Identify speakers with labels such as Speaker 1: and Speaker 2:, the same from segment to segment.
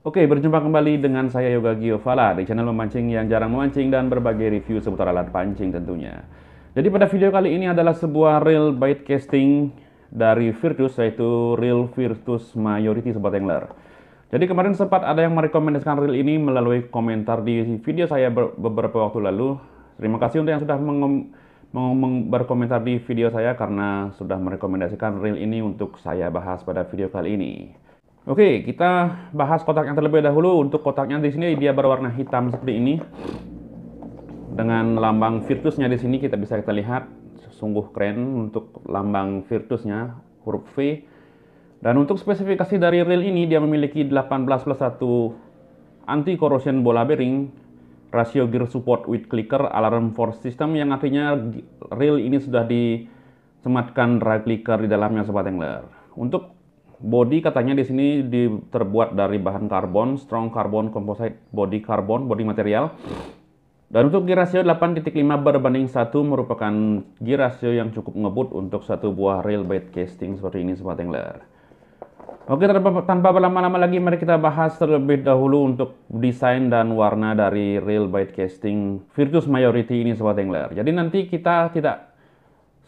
Speaker 1: Oke, berjumpa kembali dengan saya Yoga Giovala di channel memancing yang jarang memancing dan berbagai review seputar alat pancing tentunya. Jadi pada video kali ini adalah sebuah reel bait casting dari Virtus yaitu reel Virtus Majority sebuah Angler. Jadi kemarin sempat ada yang merekomendasikan reel ini melalui komentar di video saya beberapa waktu lalu. Terima kasih untuk yang sudah berkomentar di video saya karena sudah merekomendasikan reel ini untuk saya bahas pada video kali ini. Oke, kita bahas kotak yang terlebih dahulu. Untuk kotaknya di sini dia berwarna hitam seperti ini. Dengan lambang virtusnya di sini kita bisa kita lihat sungguh keren untuk lambang virtusnya huruf V. Dan untuk spesifikasi dari reel ini dia memiliki 18 plus 1 anti corrosion bola bearing, rasio gear support with clicker, alarm force system yang artinya reel ini sudah disematkan drag clicker di dalamnya sobat angler. Untuk Body katanya di sini terbuat dari bahan karbon, strong carbon composite body carbon, body material. Dan untuk gear ratio 8.5 berbanding 1 merupakan gear ratio yang cukup ngebut untuk satu buah rail bed casting seperti ini sobat angler. Oke tanpa, tanpa berlama-lama lagi mari kita bahas terlebih dahulu untuk desain dan warna dari rail bed casting Virtus Majority ini sobat angler. Jadi nanti kita tidak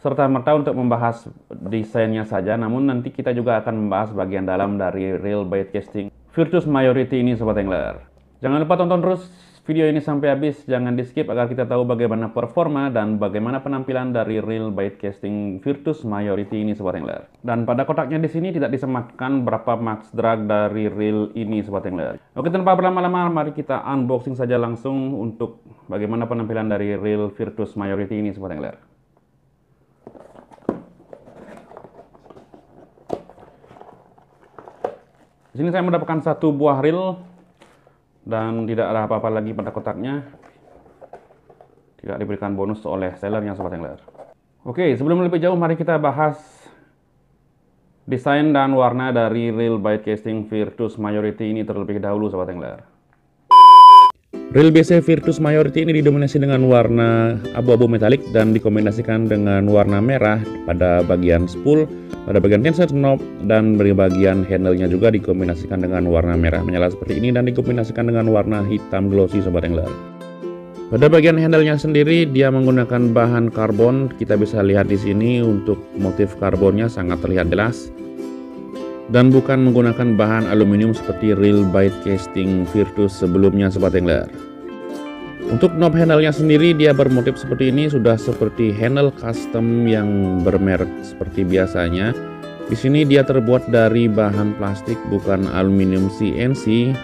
Speaker 1: serta-merta untuk membahas desainnya saja, namun nanti kita juga akan membahas bagian dalam dari real bait casting Virtus Majority ini Sobat Angler. Jangan lupa tonton terus video ini sampai habis, jangan di skip agar kita tahu bagaimana performa dan bagaimana penampilan dari real bait casting Virtus Majority ini Sobat Angler. Dan pada kotaknya di sini tidak disematkan berapa max drag dari real ini Sobat Angler. Oke tanpa berlama-lama, mari kita unboxing saja langsung untuk bagaimana penampilan dari real Virtus Majority ini Sobat Angler. Di sini saya mendapatkan satu buah reel dan tidak ada apa-apa lagi pada kotaknya. Tidak diberikan bonus oleh sellernya sobat angler. Oke, sebelum lebih jauh mari kita bahas desain dan warna dari reel bite casting Virtus Majority ini terlebih dahulu sobat angler. Real BC Virtus Majority ini didominasi dengan warna abu-abu metalik dan dikombinasikan dengan warna merah pada bagian spool, pada bagian tensor knob, dan beri bagian handle-nya juga dikombinasikan dengan warna merah menyala seperti ini dan dikombinasikan dengan warna hitam glossy sobat angler. Pada bagian handle-nya sendiri dia menggunakan bahan karbon, kita bisa lihat di sini untuk motif karbonnya sangat terlihat jelas dan bukan menggunakan bahan aluminium seperti real bite casting Virtus sebelumnya Sobat Angler. Untuk knob handle-nya sendiri dia bermotif seperti ini sudah seperti handle custom yang bermerek seperti biasanya. Di sini dia terbuat dari bahan plastik bukan aluminium CNC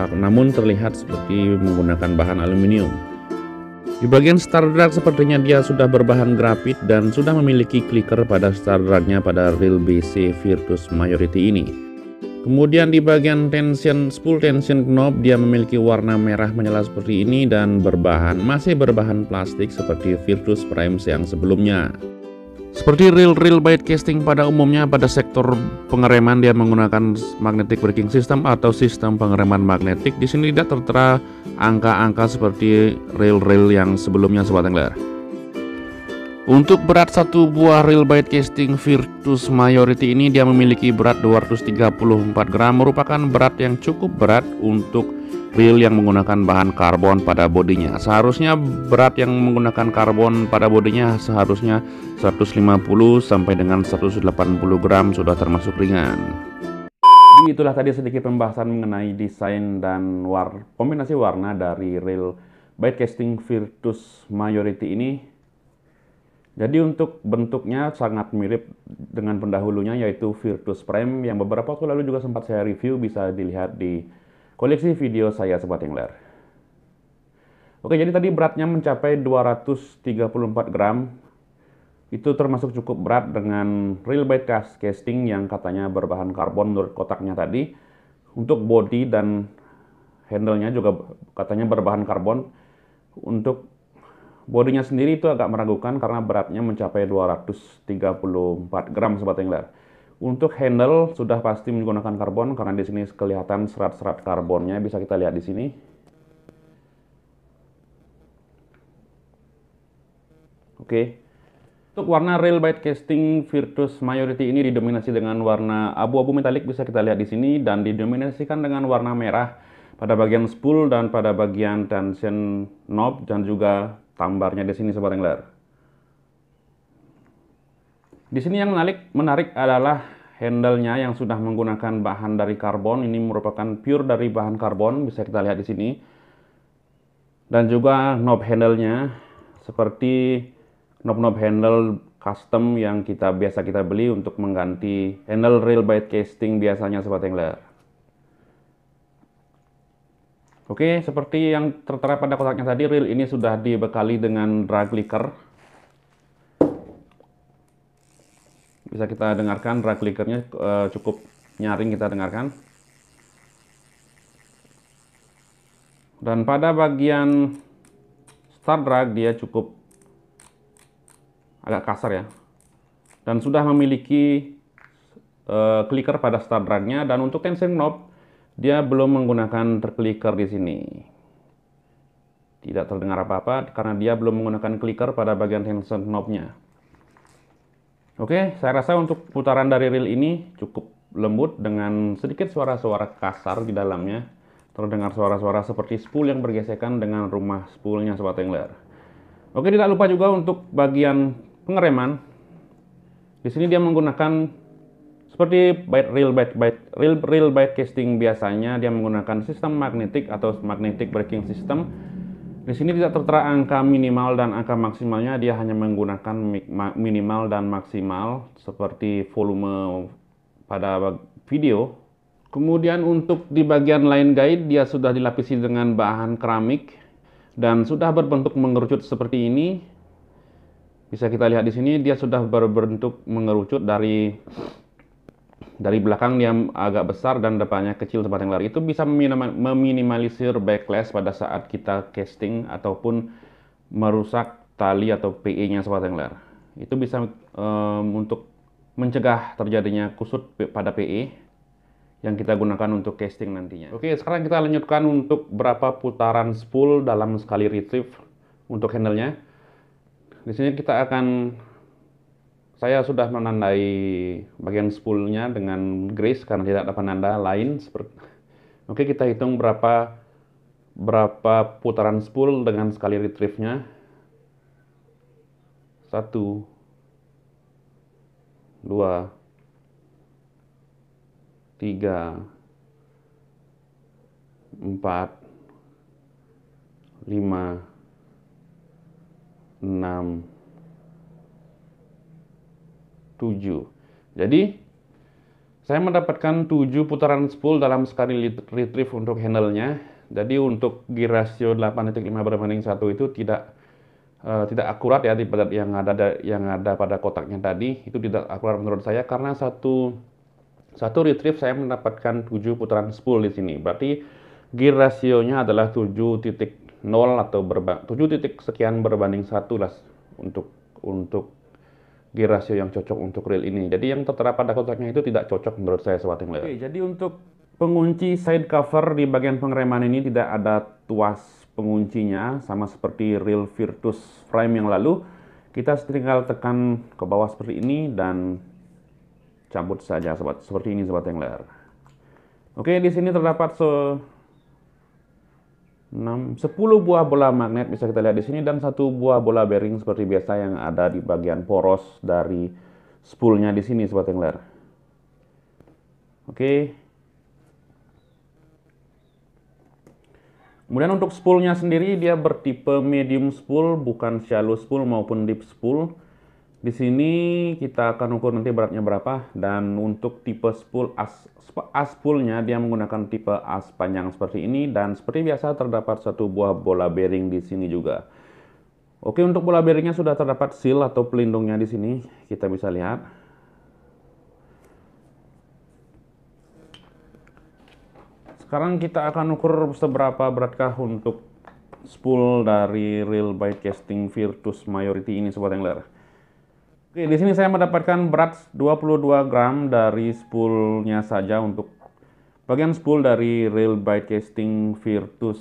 Speaker 1: ah, namun terlihat seperti menggunakan bahan aluminium. Di bagian star drag sepertinya dia sudah berbahan grafit dan sudah memiliki clicker pada star dragnya pada Real BC Virtus Majority ini. Kemudian di bagian tension spool tension knob dia memiliki warna merah menyala seperti ini dan berbahan masih berbahan plastik seperti Virtus Prime yang sebelumnya. Seperti reel-reel bite casting pada umumnya pada sektor pengereman dia menggunakan magnetic braking system atau sistem pengereman magnetik. Di sini tidak tertera angka-angka seperti rail-rail yang sebelumnya Sobat Angler. Untuk berat satu buah real bait casting Virtus Majority ini dia memiliki berat 234 gram merupakan berat yang cukup berat untuk reel yang menggunakan bahan karbon pada bodinya. Seharusnya berat yang menggunakan karbon pada bodinya seharusnya 150 sampai dengan 180 gram sudah termasuk ringan. Jadi itulah tadi sedikit pembahasan mengenai desain dan war kombinasi warna dari rail bytecasting Virtus Majority ini. Jadi untuk bentuknya sangat mirip dengan pendahulunya yaitu Virtus Prime yang beberapa waktu lalu juga sempat saya review bisa dilihat di koleksi video saya sebuah tingler. Oke, jadi tadi beratnya mencapai 234 gram itu termasuk cukup berat dengan real cast casting yang katanya berbahan karbon menurut kotaknya tadi. Untuk body dan handle-nya juga katanya berbahan karbon. Untuk bodinya sendiri itu agak meragukan karena beratnya mencapai 234 gram sobat angler. Untuk handle sudah pasti menggunakan karbon karena di sini kelihatan serat-serat karbonnya bisa kita lihat di sini. Oke. Okay. Untuk warna real bite casting Virtus Majority ini didominasi dengan warna abu-abu metalik bisa kita lihat di sini dan didominasikan dengan warna merah pada bagian spool dan pada bagian tension knob dan juga tambarnya di sini sobat angler. Di sini yang menarik menarik adalah handle-nya yang sudah menggunakan bahan dari karbon. Ini merupakan pure dari bahan karbon, bisa kita lihat di sini. Dan juga knob handle-nya seperti knob-knob handle custom yang kita biasa kita beli untuk mengganti handle rail bite casting biasanya sobat angler. Oke, seperti yang tertera pada kotaknya tadi, reel ini sudah dibekali dengan drag clicker. Bisa kita dengarkan drag clickernya eh, cukup nyaring kita dengarkan. Dan pada bagian start drag dia cukup agak kasar ya dan sudah memiliki uh, clicker pada start drag-nya dan untuk tension knob dia belum menggunakan clicker di sini tidak terdengar apa-apa karena dia belum menggunakan clicker pada bagian tension knobnya oke saya rasa untuk putaran dari reel ini cukup lembut dengan sedikit suara-suara kasar di dalamnya terdengar suara-suara seperti spool yang bergesekan dengan rumah spoolnya sobat angler oke tidak lupa juga untuk bagian pengereman. Di sini dia menggunakan seperti bite real bite bite real real bite casting biasanya dia menggunakan sistem magnetik atau magnetic braking system. Di sini tidak tertera angka minimal dan angka maksimalnya, dia hanya menggunakan minimal dan maksimal seperti volume pada video. Kemudian untuk di bagian line guide dia sudah dilapisi dengan bahan keramik dan sudah berbentuk mengerucut seperti ini bisa kita lihat di sini dia sudah berbentuk mengerucut dari dari belakang dia agak besar dan depannya kecil tempat yang lari itu bisa meminimalisir backlash pada saat kita casting ataupun merusak tali atau PE nya tempat yang lari itu bisa um, untuk mencegah terjadinya kusut pada PE yang kita gunakan untuk casting nantinya oke sekarang kita lanjutkan untuk berapa putaran spool dalam sekali retrieve untuk handle nya di sini kita akan saya sudah menandai bagian spoolnya dengan grease karena tidak ada penanda lain Oke, kita hitung berapa berapa putaran spool dengan sekali retrieve-nya. Satu, dua, tiga, empat, lima, 6, 7. Jadi, saya mendapatkan 7 putaran spool dalam sekali retrieve untuk handle-nya. Jadi untuk gear ratio 8.5 berbanding 1 itu tidak eh, tidak akurat ya di yang ada yang ada pada kotaknya tadi itu tidak akurat menurut saya karena satu satu retrieve saya mendapatkan 7 putaran spool di sini. Berarti gear rasionya adalah 7 titik 0 atau berba 7 titik sekian berbanding 1 lah untuk untuk di rasio yang cocok untuk reel ini. Jadi yang tertera pada kotaknya itu tidak cocok menurut saya sobat yang Oke, jadi untuk pengunci side cover di bagian pengereman ini tidak ada tuas penguncinya sama seperti reel Virtus Prime yang lalu. Kita tinggal tekan ke bawah seperti ini dan cabut saja sobat seperti ini sobat yang layar. Oke, di sini terdapat se 6, 10 buah bola magnet bisa kita lihat di sini dan satu buah bola bearing seperti biasa yang ada di bagian poros dari spoolnya di sini sobat yang Oke. Kemudian untuk spoolnya sendiri dia bertipe medium spool bukan shallow spool maupun deep spool. Di sini kita akan ukur nanti beratnya berapa dan untuk tipe spool as, as spoolnya dia menggunakan tipe as panjang seperti ini dan seperti biasa terdapat satu buah bola bearing di sini juga. Oke untuk bola bearingnya sudah terdapat seal atau pelindungnya di sini kita bisa lihat. Sekarang kita akan ukur seberapa beratkah untuk spool dari real bite casting Virtus Majority ini sobat angler. Oke, di sini saya mendapatkan berat 22 gram dari spoolnya saja untuk bagian spool dari Rail Bike Casting Virtus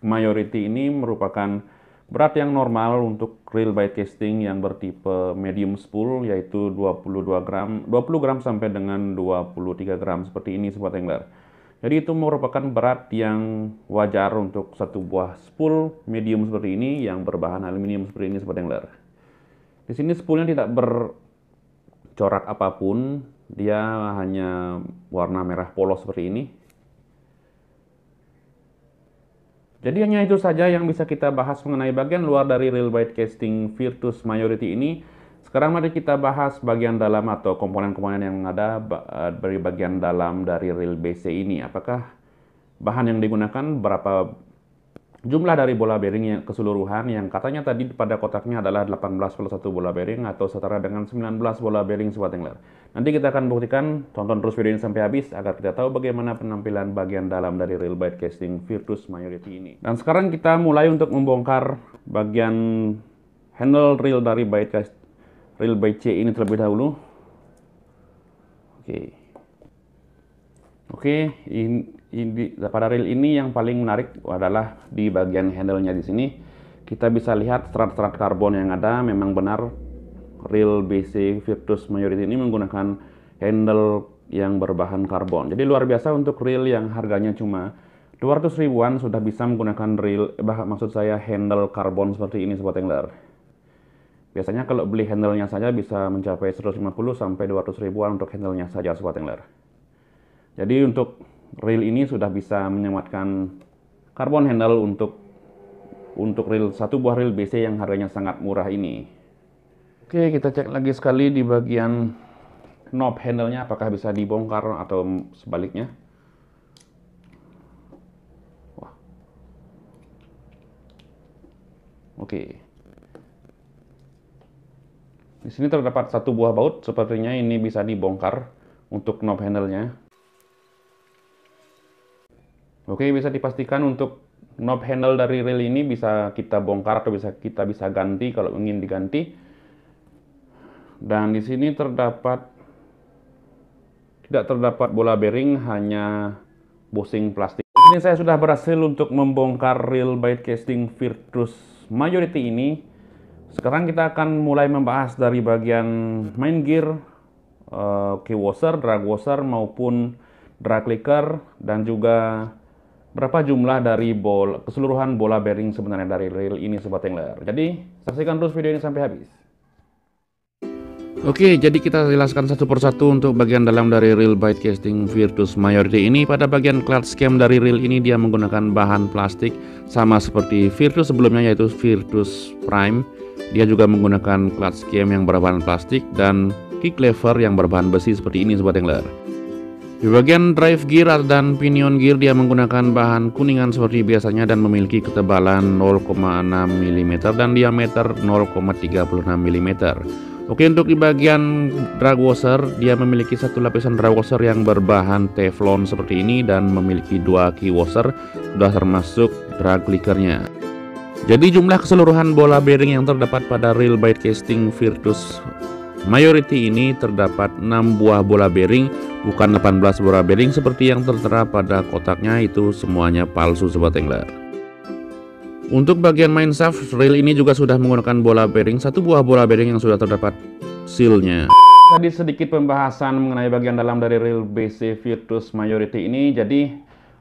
Speaker 1: Majority ini merupakan berat yang normal untuk Rail Bike Casting yang bertipe medium spool yaitu 22 gram, 20 gram sampai dengan 23 gram seperti ini Sobat Angler. Jadi itu merupakan berat yang wajar untuk satu buah spool medium seperti ini yang berbahan aluminium seperti ini Sobat Angler. Di sini spoolnya tidak bercorak apapun, dia hanya warna merah polos seperti ini. Jadi hanya itu saja yang bisa kita bahas mengenai bagian luar dari real white casting Virtus Majority ini. Sekarang mari kita bahas bagian dalam atau komponen-komponen yang ada eh, dari bagian dalam dari real BC ini. Apakah bahan yang digunakan berapa jumlah dari bola bearing yang keseluruhan yang katanya tadi pada kotaknya adalah 18 plus 1 bola bearing atau setara dengan 19 bola bearing sebuah Nanti kita akan buktikan, tonton terus video ini sampai habis agar kita tahu bagaimana penampilan bagian dalam dari real bite casing Virtus Majority ini. Dan sekarang kita mulai untuk membongkar bagian handle real dari bait cast reel bait C ini terlebih dahulu. Oke. Okay. Oke, okay, ini ini, pada reel ini yang paling menarik adalah di bagian handle-nya di sini kita bisa lihat serat-serat karbon yang ada memang benar reel BC Virtus Majority ini menggunakan handle yang berbahan karbon. Jadi luar biasa untuk reel yang harganya cuma 200 ribuan sudah bisa menggunakan reel bah, maksud saya handle karbon seperti ini sobat angler. Biasanya kalau beli handle-nya saja bisa mencapai 150 sampai 200 ribuan untuk handle-nya saja sobat angler. Jadi untuk reel ini sudah bisa menyematkan carbon handle untuk untuk reel satu buah reel BC yang harganya sangat murah ini. Oke, kita cek lagi sekali di bagian knob handle-nya apakah bisa dibongkar atau sebaliknya. Wah. Oke. Di sini terdapat satu buah baut, sepertinya ini bisa dibongkar untuk knob handle-nya. Oke, bisa dipastikan untuk knob handle dari reel ini bisa kita bongkar atau bisa kita bisa ganti kalau ingin diganti. Dan di sini terdapat tidak terdapat bola bearing, hanya bosing plastik. Ini saya sudah berhasil untuk membongkar reel bite casting Virtus Majority ini. Sekarang kita akan mulai membahas dari bagian main gear, uh, key washer, drag washer maupun drag clicker dan juga berapa jumlah dari bola, keseluruhan bola bearing sebenarnya dari reel ini Sobat Angler. Jadi, saksikan terus video ini sampai habis. Oke, jadi kita jelaskan satu persatu untuk bagian dalam dari reel bite casting Virtus Majority ini. Pada bagian clutch cam dari reel ini dia menggunakan bahan plastik sama seperti Virtus sebelumnya yaitu Virtus Prime. Dia juga menggunakan clutch cam yang berbahan plastik dan kick lever yang berbahan besi seperti ini Sobat Angler. Di bagian drive gear dan pinion gear dia menggunakan bahan kuningan seperti biasanya dan memiliki ketebalan 0,6 mm dan diameter 0,36 mm. Oke untuk di bagian drag washer dia memiliki satu lapisan drag washer yang berbahan teflon seperti ini dan memiliki dua key washer sudah termasuk drag clickernya. Jadi jumlah keseluruhan bola bearing yang terdapat pada reel bite casting Virtus Majority ini terdapat 6 buah bola bearing bukan 18 bola bearing seperti yang tertera pada kotaknya itu semuanya palsu sobat angler untuk bagian main shaft reel ini juga sudah menggunakan bola bearing satu buah bola bearing yang sudah terdapat sealnya tadi sedikit pembahasan mengenai bagian dalam dari reel BC Virtus Majority ini jadi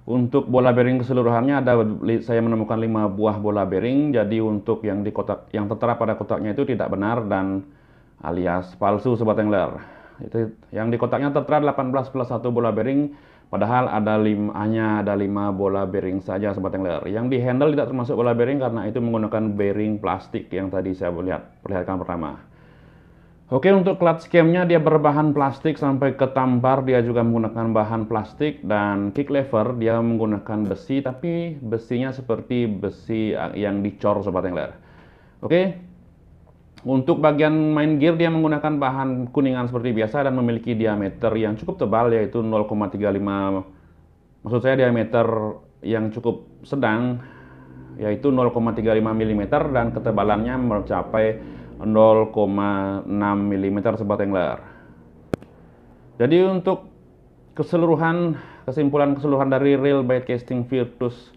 Speaker 1: untuk bola bearing keseluruhannya ada saya menemukan lima buah bola bearing jadi untuk yang di kotak yang tertera pada kotaknya itu tidak benar dan alias palsu sobat angler itu yang di kotaknya tertera 18 plus 1 bola bearing padahal ada limanya hanya ada 5 bola bearing saja sobat angler. Yang di handle tidak termasuk bola bearing karena itu menggunakan bearing plastik yang tadi saya lihat perlihatkan pertama. Oke untuk clutch camnya dia berbahan plastik sampai ke tampar dia juga menggunakan bahan plastik dan kick lever dia menggunakan besi tapi besinya seperti besi yang dicor sobat angler. Oke untuk bagian main gear dia menggunakan bahan kuningan seperti biasa dan memiliki diameter yang cukup tebal yaitu 0,35 maksud saya diameter yang cukup sedang yaitu 0,35 mm dan ketebalannya mencapai 0,6 mm sebatang angler. Jadi untuk keseluruhan kesimpulan keseluruhan dari Real by casting Virtus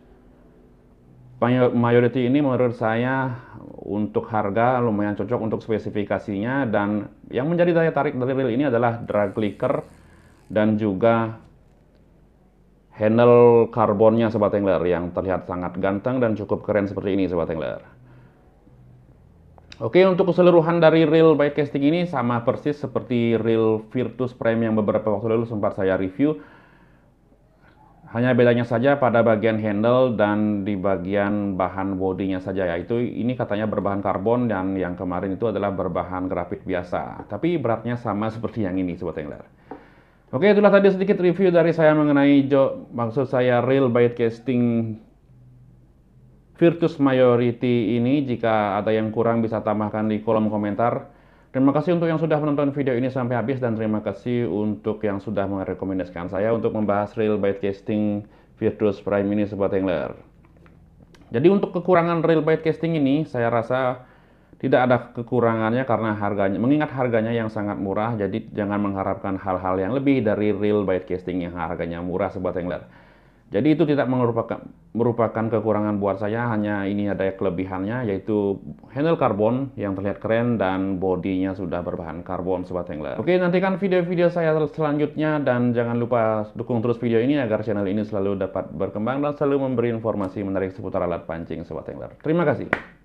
Speaker 1: Majority ini menurut saya untuk harga lumayan cocok untuk spesifikasinya dan yang menjadi daya tarik dari reel ini adalah drag clicker dan juga handle karbonnya Sobat Angler yang terlihat sangat ganteng dan cukup keren seperti ini Sobat Angler. Oke untuk keseluruhan dari reel casting ini sama persis seperti reel Virtus Prime yang beberapa waktu lalu sempat saya review hanya bedanya saja pada bagian handle dan di bagian bahan bodinya saja yaitu ini katanya berbahan karbon dan yang kemarin itu adalah berbahan grafit biasa. Tapi beratnya sama seperti yang ini Sobat Angler. Oke itulah tadi sedikit review dari saya mengenai jo, maksud saya real Bite casting Virtus Majority ini. Jika ada yang kurang bisa tambahkan di kolom komentar. Terima kasih untuk yang sudah menonton video ini sampai habis dan terima kasih untuk yang sudah merekomendasikan saya untuk membahas real byte casting Virtus Prime ini Sobat Tangler. Jadi untuk kekurangan real byte casting ini saya rasa tidak ada kekurangannya karena harganya mengingat harganya yang sangat murah jadi jangan mengharapkan hal-hal yang lebih dari real byte casting yang harganya murah Sobat Tangler. Jadi itu tidak merupakan merupakan kekurangan buat saya, hanya ini ada kelebihannya yaitu handle karbon yang terlihat keren dan bodinya sudah berbahan karbon sobat tengler. Oke, nantikan video-video saya selanjutnya dan jangan lupa dukung terus video ini agar channel ini selalu dapat berkembang dan selalu memberi informasi menarik seputar alat pancing sobat tengler. Terima kasih.